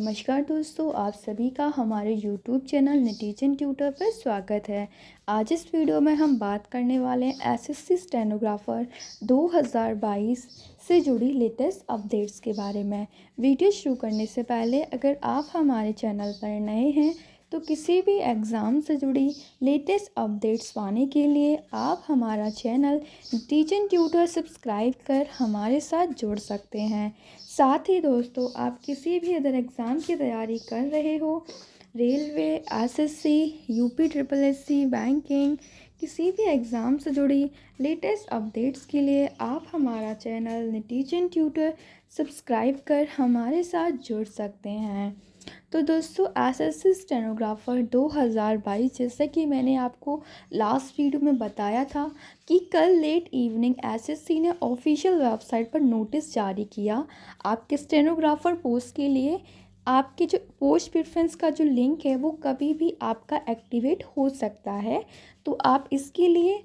नमस्कार दोस्तों आप सभी का हमारे यूट्यूब चैनल नटीजन ट्यूटर पर स्वागत है आज इस वीडियो में हम बात करने वाले हैं सी स्टेनोग्राफर 2022 से जुड़ी लेटेस्ट अपडेट्स के बारे में वीडियो शुरू करने से पहले अगर आप हमारे चैनल पर नए हैं तो किसी भी एग्ज़ाम से जुड़ी लेटेस्ट अपडेट्स पाने के लिए आप हमारा चैनल टीचिंग ट्यूटर सब्सक्राइब कर हमारे साथ जुड़ सकते हैं साथ ही दोस्तों आप किसी भी अदर एग्ज़ाम की तैयारी कर रहे हो railway SSC UP triple SC banking किसी भी एग्ज़ाम से जुड़ी लेटेस्ट अपडेट्स के लिए आप हमारा चैनल टीचिंग ट्यूटर सब्सक्राइब कर हमारे साथ जुड़ सकते हैं तो दोस्तों एस एस सी स्टेनोग्राफ़र 2022 जैसा कि मैंने आपको लास्ट वीडियो में बताया था कि कल लेट इवनिंग एसएससी ने ऑफिशियल वेबसाइट पर नोटिस जारी किया आपके स्टेनोग्राफ़र पोस्ट के लिए आपके जो पोस्ट प्रिफ्रेंस का जो लिंक है वो कभी भी आपका एक्टिवेट हो सकता है तो आप इसके लिए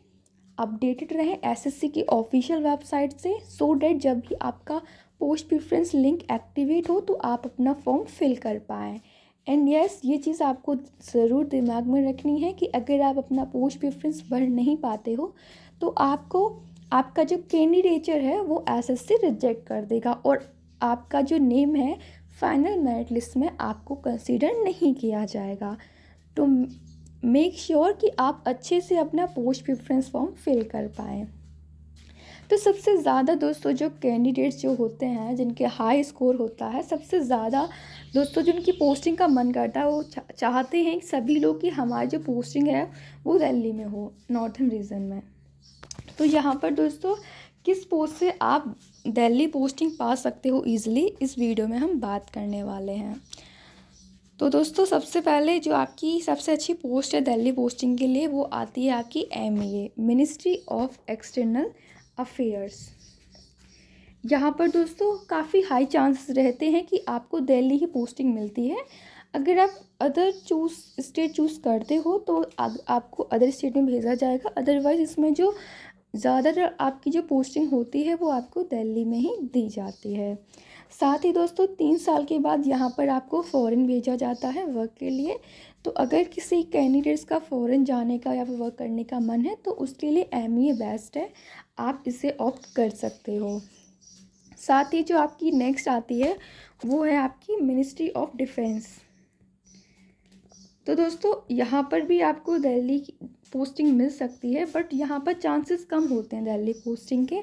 अपडेटेड रहें एसएससी की ऑफिशियल वेबसाइट से सो so डेट जब भी आपका पोस्ट प्रेफरेंस लिंक एक्टिवेट हो तो आप अपना फॉर्म फिल कर पाएँ एंड यस yes, ये चीज़ आपको ज़रूर दिमाग में रखनी है कि अगर आप अपना पोस्ट प्रिफ्रेंस भर नहीं पाते हो तो आपको आपका जो कैंडिडेचर है वो एस से रिजेक्ट कर देगा और आपका जो नेम है फाइनल मेरिट लिस्ट में आपको कंसिडर नहीं किया जाएगा तो मेक श्योर sure कि आप अच्छे से अपना पोस्ट प्रिफ्रेंस फॉर्म फिल कर पाएँ तो सबसे ज़्यादा दोस्तों जो कैंडिडेट्स जो होते हैं जिनके हाई स्कोर होता है सबसे ज़्यादा दोस्तों जिनकी पोस्टिंग का मन करता है वो चाहते हैं सभी लोग की हमारी जो पोस्टिंग है वो दिल्ली में हो नॉर्थन रीजन में तो यहाँ पर दोस्तों किस पोस्ट से आप दिल्ली पोस्टिंग पा सकते हो ईज़िली इस वीडियो में हम बात करने वाले हैं तो दोस्तों सबसे पहले जो आपकी सबसे अच्छी पोस्ट है दिल्ली पोस्टिंग के लिए वो आती है आपकी M ministry of external affairs यहाँ पर दोस्तों काफ़ी हाई चांसेस रहते हैं कि आपको दिल्ली ही पोस्टिंग मिलती है अगर आप अदर चूज स्टेट चूज़ करते हो तो आपको अदर स्टेट में भेजा जाएगा अदरवाइज़ इसमें जो ज़्यादातर आपकी जो पोस्टिंग होती है वो आपको दिल्ली में ही दी जाती है साथ ही दोस्तों तीन साल के बाद यहाँ पर आपको फ़ॉरन भेजा जाता है वर्क के लिए तो अगर किसी कैंडिडेट्स का फॉरेन जाने का या फिर वर्क करने का मन है तो उसके लिए एम बेस्ट e है आप इसे ऑप्ट कर सकते हो साथ ही जो आपकी नेक्स्ट आती है वो है आपकी मिनिस्ट्री ऑफ डिफेंस तो दोस्तों यहाँ पर भी आपको दिल्ली की पोस्टिंग मिल सकती है बट यहाँ पर चांसेस कम होते हैं दिल्ली पोस्टिंग के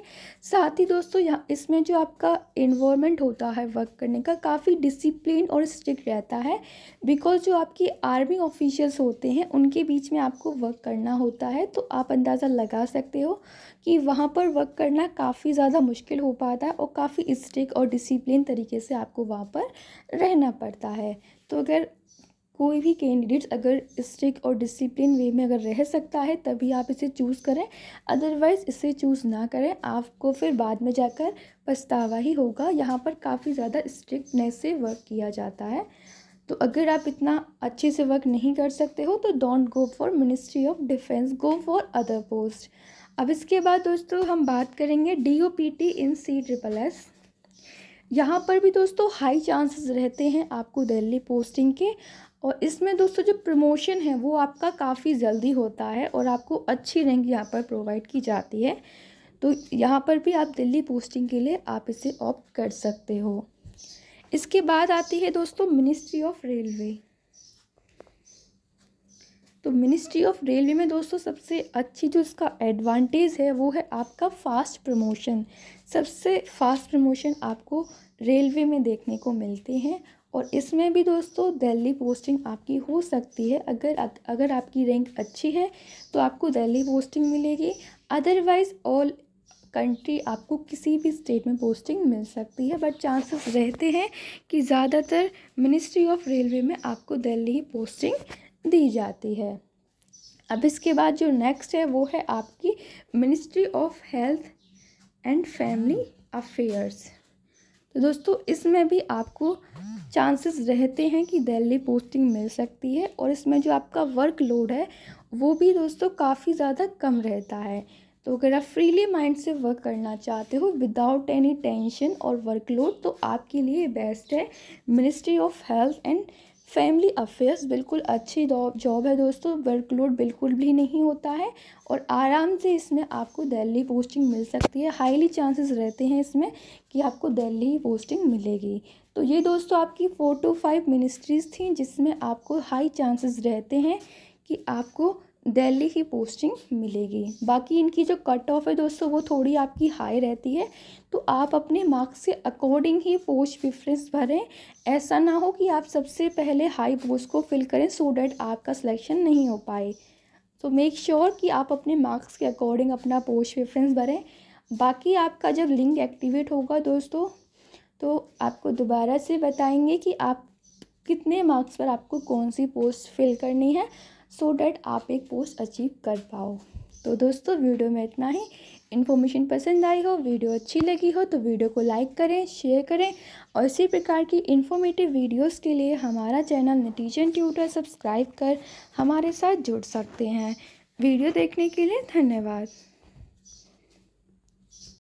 साथ ही दोस्तों यहाँ इसमें जो आपका इन्वॉर्मेंट होता है वर्क करने का काफ़ी डिसिप्लिन और स्ट्रिक्ट रहता है बिकॉज जो आपकी आर्मी ऑफिशियल्स होते हैं उनके बीच में आपको वर्क करना होता है तो आप अंदाज़ा लगा सकते हो कि वहाँ पर वर्क करना काफ़ी ज़्यादा मुश्किल हो पाता है और काफ़ी स्ट्रिक और डिसिप्लिन तरीके से आपको वहाँ पर रहना पड़ता है तो अगर कोई भी कैंडिडेट्स अगर स्ट्रिक और डिसिप्लिन वे में अगर रह सकता है तभी आप इसे चूज़ करें अदरवाइज़ इसे चूज़ ना करें आपको फिर बाद में जाकर पछतावा ही होगा यहाँ पर काफ़ी ज़्यादा स्ट्रिक्टनेस से वर्क किया जाता है तो अगर आप इतना अच्छे से वर्क नहीं कर सकते हो तो don't go for ministry of defence go for other post अब इसके बाद दोस्तों हम बात करेंगे D O P T in C triple S यहाँ पर भी दोस्तों हाई चांसेस रहते हैं आपको दिल्ली पोस्टिंग के और इसमें दोस्तों जो प्रमोशन है वो आपका काफ़ी जल्दी होता है और आपको अच्छी रैंक यहाँ पर प्रोवाइड की जाती है तो यहाँ पर भी आप दिल्ली पोस्टिंग के लिए आप इसे ऑप्ट कर सकते हो इसके बाद आती है दोस्तों मिनिस्ट्री ऑफ रेलवे तो मिनिस्ट्री ऑफ रेलवे में दोस्तों सबसे अच्छी जो इसका एडवांटेज है वो है आपका फास्ट प्रमोशन सबसे फास्ट प्रमोशन आपको रेलवे में देखने को मिलते हैं और इसमें भी दोस्तों दिल्ली पोस्टिंग आपकी हो सकती है अगर अगर आपकी रैंक अच्छी है तो आपको दिल्ली पोस्टिंग मिलेगी अदरवाइज़ ऑल कंट्री आपको किसी भी स्टेट में पोस्टिंग मिल सकती है बट चांसेस रहते हैं कि ज़्यादातर मिनिस्ट्री ऑफ रेलवे में आपको दिल्ली ही पोस्टिंग दी जाती है अब इसके बाद जो नेक्स्ट है वो है आपकी ministry of health and family affairs तो दोस्तों इसमें भी आपको चांसेस रहते हैं कि दिल्ली पोस्टिंग मिल सकती है और इसमें जो आपका वर्क लोड है वो भी दोस्तों काफ़ी ज़्यादा कम रहता है तो अगर आप फ्रीली माइंड से वर्क करना चाहते हो विदाउट एनी टेंशन और वर्कलोड तो आपके लिए बेस्ट है ministry of health and family affairs बिल्कुल अच्छी जॉब है दोस्तों वर्कलोड बिल्कुल भी नहीं होता है और आराम से इसमें आपको दिल्ली पोस्टिंग मिल सकती है हाईली चांसेस रहते हैं इसमें कि आपको दिल्ली पोस्टिंग मिलेगी तो ये दोस्तों आपकी फ़ोर टू फाइव मिनिस्ट्रीज़ थी जिसमें आपको हाई चांसेस रहते हैं कि आपको दिल्ली ही पोस्टिंग मिलेगी बाकी इनकी जो कट ऑफ है दोस्तों वो थोड़ी आपकी हाई रहती है तो आप अपने मार्क्स के अकॉर्डिंग ही पोस्ट प्रिफ्रेंस भरें ऐसा ना हो कि आप सबसे पहले हाई पोस्ट को फिल करें सो डैट आपका सिलेक्शन नहीं हो पाए तो मेक श्योर कि आप अपने मार्क्स के अकॉर्डिंग अपना पोस्ट प्रिफ्रेंस भरें बाकी आपका जब लिंक एक्टिवेट होगा दोस्तों तो आपको दोबारा से बताएंगे कि आप कितने मार्क्स पर आपको कौन सी पोस्ट फिल करनी है सो so डैट आप एक पोस्ट अचीव कर पाओ तो दोस्तों वीडियो में इतना ही इन्फॉर्मेशन पसंद आई हो वीडियो अच्छी लगी हो तो वीडियो को लाइक करें शेयर करें और इसी प्रकार की इन्फॉर्मेटिव वीडियोस के लिए हमारा चैनल नतीजन ट्यूटर सब्सक्राइब कर हमारे साथ जुड़ सकते हैं वीडियो देखने के लिए धन्यवाद